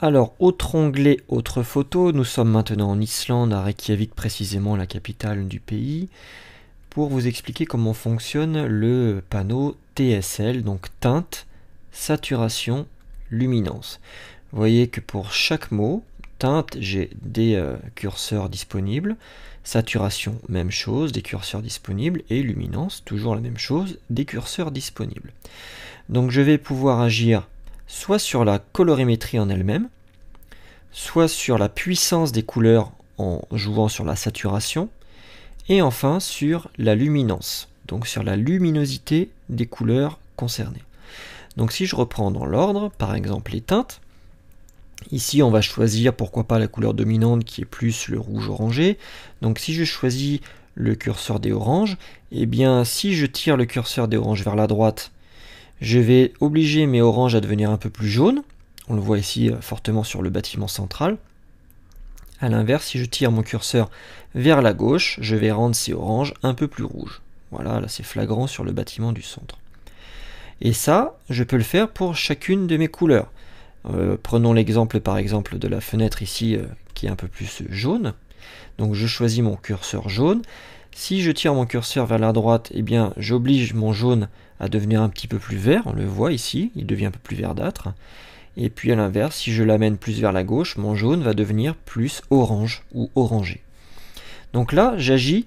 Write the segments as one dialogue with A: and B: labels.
A: Alors, autre onglet, autre photo, nous sommes maintenant en Islande, à Reykjavik précisément, la capitale du pays, pour vous expliquer comment fonctionne le panneau TSL, donc teinte, saturation, luminance. Vous voyez que pour chaque mot, teinte, j'ai des euh, curseurs disponibles, saturation, même chose, des curseurs disponibles, et luminance, toujours la même chose, des curseurs disponibles. Donc je vais pouvoir agir soit sur la colorimétrie en elle-même, soit sur la puissance des couleurs en jouant sur la saturation, et enfin sur la luminance, donc sur la luminosité des couleurs concernées. Donc si je reprends dans l'ordre, par exemple les teintes, Ici, on va choisir pourquoi pas la couleur dominante qui est plus le rouge orangé. Donc si je choisis le curseur des oranges, et eh bien si je tire le curseur des oranges vers la droite, je vais obliger mes oranges à devenir un peu plus jaunes. On le voit ici euh, fortement sur le bâtiment central. A l'inverse, si je tire mon curseur vers la gauche, je vais rendre ces oranges un peu plus rouges. Voilà, là c'est flagrant sur le bâtiment du centre. Et ça, je peux le faire pour chacune de mes couleurs. Euh, prenons l'exemple par exemple de la fenêtre ici euh, qui est un peu plus jaune. Donc je choisis mon curseur jaune. Si je tire mon curseur vers la droite, eh bien j'oblige mon jaune à devenir un petit peu plus vert, on le voit ici, il devient un peu plus verdâtre. Et puis à l'inverse, si je l'amène plus vers la gauche, mon jaune va devenir plus orange ou orangé. Donc là, j'agis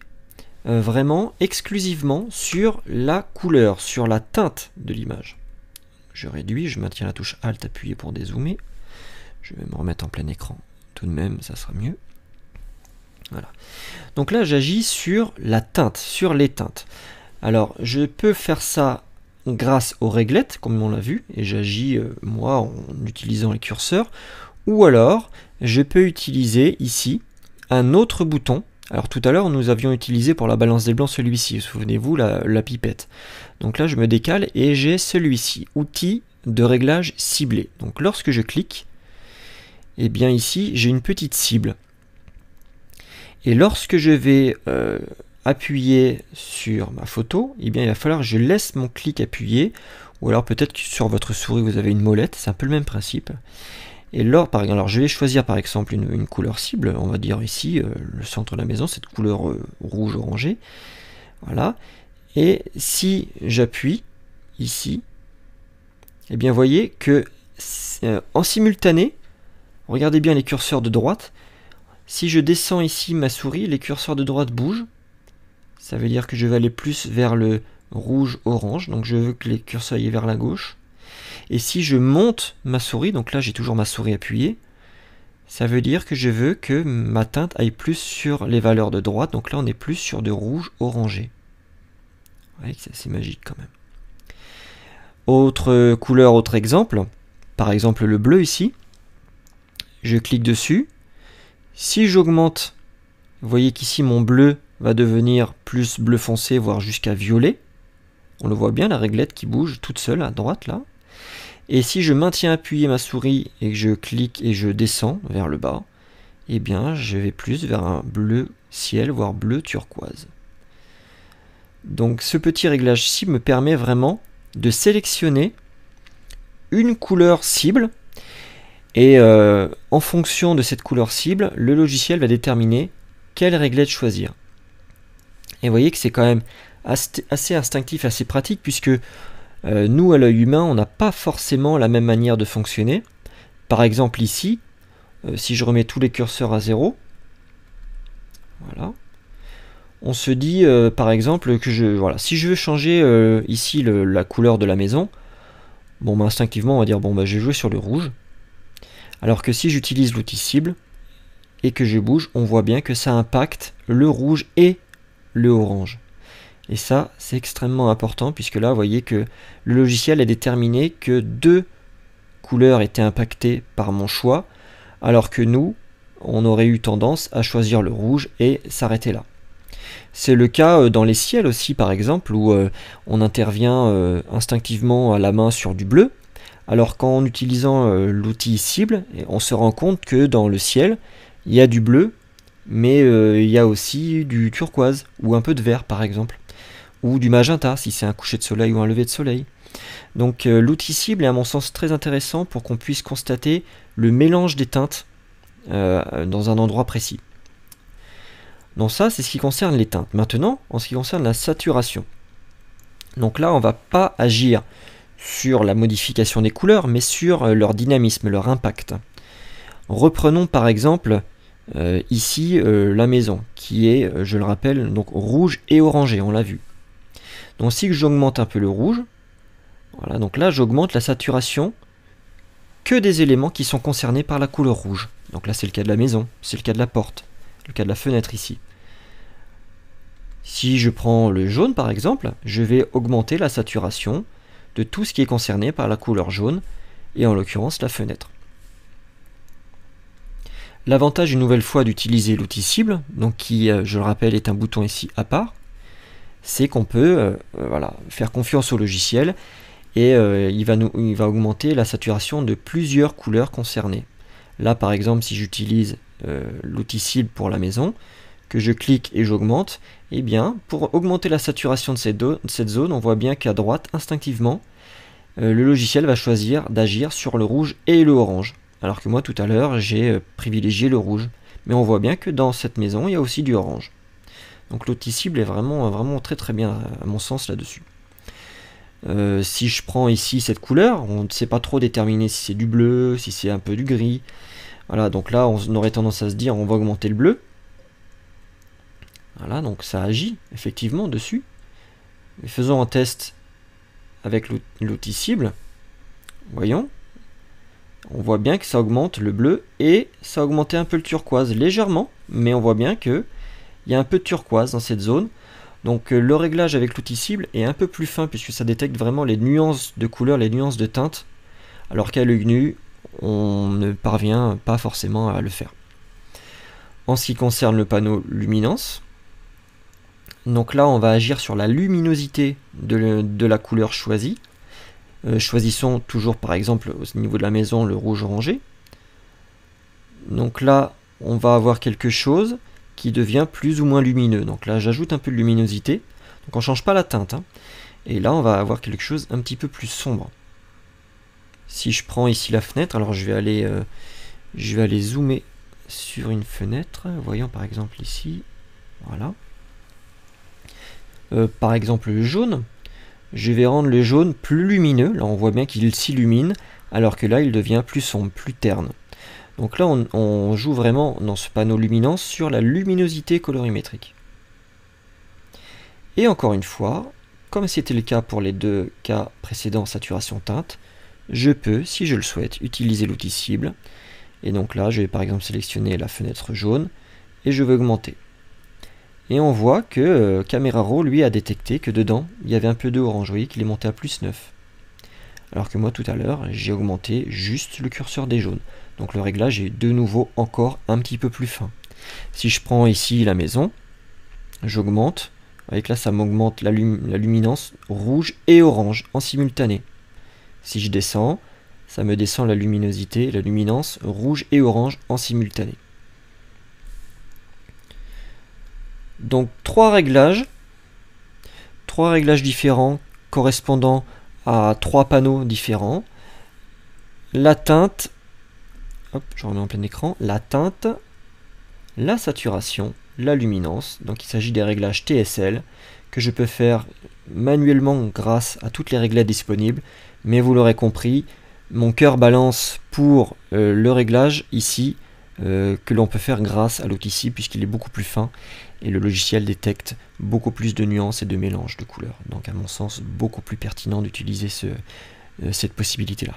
A: euh, vraiment exclusivement sur la couleur, sur la teinte de l'image. Je réduis, je maintiens la touche Alt appuyée pour dézoomer. Je vais me remettre en plein écran tout de même, ça sera mieux. Voilà. Donc là, j'agis sur la teinte, sur les teintes. Alors, je peux faire ça grâce aux réglettes, comme on l'a vu, et j'agis, euh, moi, en utilisant les curseurs. Ou alors, je peux utiliser ici un autre bouton. Alors tout à l'heure, nous avions utilisé pour la balance des blancs celui-ci, souvenez-vous, la, pipette. Donc là, je me décale et j'ai celui-ci, outil de réglage ciblé. Donc lorsque je clique, et eh bien ici, j'ai une petite cible. Et lorsque je vais euh, appuyer sur ma photo, eh bien, il va falloir que je laisse mon clic appuyé, ou alors peut-être que sur votre souris vous avez une molette, c'est un peu le même principe. Et là, par exemple, je vais choisir par exemple une, couleur cible, on va dire ici, euh, le centre de la maison, cette couleur euh, rouge orangée Voilà. Et si j'appuie ici, eh bien, voyez que euh, en simultané, regardez bien les curseurs de droite, si je descends ici ma souris, les curseurs de droite bougent, ça veut dire que je vais aller plus vers le rouge-orange, donc je veux que les curseurs aillent vers la gauche. Et si je monte ma souris, donc là j'ai toujours ma souris appuyée, ça veut dire que je veux que ma teinte aille plus sur les valeurs de droite, donc là on est plus sur de rouge orangé. que c'est assez magique quand même. Autre couleur, autre exemple, par exemple le bleu ici, je clique dessus, si j'augmente, vous voyez qu'ici mon bleu va devenir plus bleu foncé, voire jusqu'à violet. On le voit bien, la réglette qui bouge toute seule à droite là. Et si je maintiens appuyé ma souris et que je clique et je descends vers le bas, eh bien je vais plus vers un bleu ciel, voire bleu turquoise. Donc ce petit réglage ci me permet vraiment de sélectionner une couleur cible et euh, en fonction de cette couleur cible, le logiciel va déterminer quelle réglette choisir. Et vous voyez que c'est quand même assez instinctif, assez pratique, puisque euh, nous, à l'œil humain, on n'a pas forcément la même manière de fonctionner. Par exemple, ici, euh, si je remets tous les curseurs à zéro, voilà, on se dit, euh, par exemple, que je, voilà, si je veux changer ici la couleur de la maison, bon, bah, instinctivement, on va dire, bon, bah, je vais jouer sur le rouge. Alors que si j'utilise l'outil cible et que je bouge, on voit bien que ça impacte le rouge et le orange. Et ça, c'est extrêmement important puisque là, vous voyez que le logiciel a déterminé que deux couleurs étaient impactées par mon choix, alors que nous, on aurait eu tendance à choisir le rouge et s'arrêter là. C'est le cas euh, dans les ciels aussi, par exemple, où euh, on intervient euh, instinctivement à la main sur du bleu, alors qu'en utilisant l'outil cible, on se rend compte que dans le ciel, il y a du bleu mais euh, il y a aussi du turquoise ou un peu de vert par exemple, ou du magenta si c'est un coucher de soleil ou un lever de soleil. Donc euh, l'outil cible est à mon sens très intéressant pour qu'on puisse constater le mélange des teintes euh, dans un endroit précis. Donc ça c'est ce qui concerne les teintes. Maintenant en ce qui concerne la saturation. Donc là on va pas agir sur la modification des couleurs mais sur leur dynamisme, leur impact. Reprenons par exemple euh, ici, euh, la maison, qui est, euh, je le rappelle, donc rouge et orangé, on l'a vu. Donc si j'augmente un peu le rouge, voilà, donc là j'augmente la saturation que des éléments qui sont concernés par la couleur rouge. Donc là c'est le cas de la maison, c'est le cas de la porte, le cas de la fenêtre ici. Si je prends le jaune par exemple, je vais augmenter la saturation de tout ce qui est concerné par la couleur jaune, et en l'occurrence la fenêtre. L'avantage une nouvelle fois d'utiliser l'outil cible, donc qui, euh, je le rappelle, est un bouton ici à part, c'est qu'on peut euh, euh, voilà, faire confiance au logiciel et il, va nous, va augmenter la saturation de plusieurs couleurs concernées. Là par exemple si j'utilise l'outil cible pour la maison, que je clique et j'augmente, eh bien pour augmenter la saturation de de cette zone, on voit bien qu'à droite, instinctivement, le logiciel va choisir d'agir sur le rouge et le orange alors que moi tout à l'heure j'ai euh, privilégié le rouge. Mais on voit bien que dans cette maison il y a aussi du orange. Donc l'outil cible est vraiment, vraiment très très bien à mon sens là-dessus. Euh, si je prends ici cette couleur, on ne sait pas trop déterminer si c'est du bleu, si c'est un peu du gris. Voilà, donc là on aurait tendance à se dire on va augmenter le bleu. Voilà, donc ça agit effectivement dessus. Faisons un test avec l'outil cible. Voyons, on voit bien que ça augmente le bleu et ça a augmenté un peu le turquoise légèrement, mais on voit bien que il y a un peu de turquoise dans cette zone. Donc euh, le réglage avec l'outil cible est un peu plus fin puisque ça détecte vraiment les nuances de couleur, les nuances de teinte, alors qu'à l'œil nu, on ne parvient pas forcément à le faire. En ce qui concerne le panneau luminance, donc là on va agir sur la luminosité de la couleur choisie. Euh, choisissons toujours par exemple au niveau de la maison le rouge orangé. Donc là, on va avoir quelque chose qui devient plus ou moins lumineux. Donc là, j'ajoute un peu de luminosité. Donc on ne change pas la teinte. Hein. Et là, on va avoir quelque chose un petit peu plus sombre. Si je prends ici la fenêtre, alors je vais aller, euh, je vais aller zoomer sur une fenêtre. Voyons par exemple ici. Voilà. Euh, par exemple le jaune je vais rendre le jaune plus lumineux. Là, on voit bien qu'il s'illumine, alors que là, il devient plus sombre, plus terne. Donc là, on, joue vraiment dans ce panneau luminance sur la luminosité colorimétrique. Et encore une fois, comme c'était le cas pour les deux cas précédents, saturation teinte, je peux, si je le souhaite, utiliser l'outil cible. Et donc là, je vais par exemple sélectionner la fenêtre jaune et je vais augmenter. Et on voit que euh, Camera Raw, lui, a détecté que dedans, il y avait un peu Vous voyez qu'il est monté à plus 9. Alors que moi, tout à l'heure, j'ai augmenté juste le curseur des jaunes. Donc le réglage est de nouveau encore un petit peu plus fin. Si je prends ici la maison, j'augmente. que là, ça m'augmente la, la luminance rouge et orange en simultané. Si je descends, ça me descend la luminosité, la luminance rouge et orange en simultané. Donc trois réglages, trois réglages différents correspondant à trois panneaux différents. La teinte, hop, je en plein écran, la teinte, la saturation, la luminance. Donc il s'agit des réglages TSL que je peux faire manuellement grâce à toutes les réglages disponibles. Mais vous l'aurez compris, mon cœur balance pour euh, le réglage ici euh, que l'on peut faire grâce à l'Otissi puisqu'il est beaucoup plus fin et le logiciel détecte beaucoup plus de nuances et de mélanges de couleurs. Donc à mon sens, beaucoup plus pertinent d'utiliser euh, cette possibilité-là.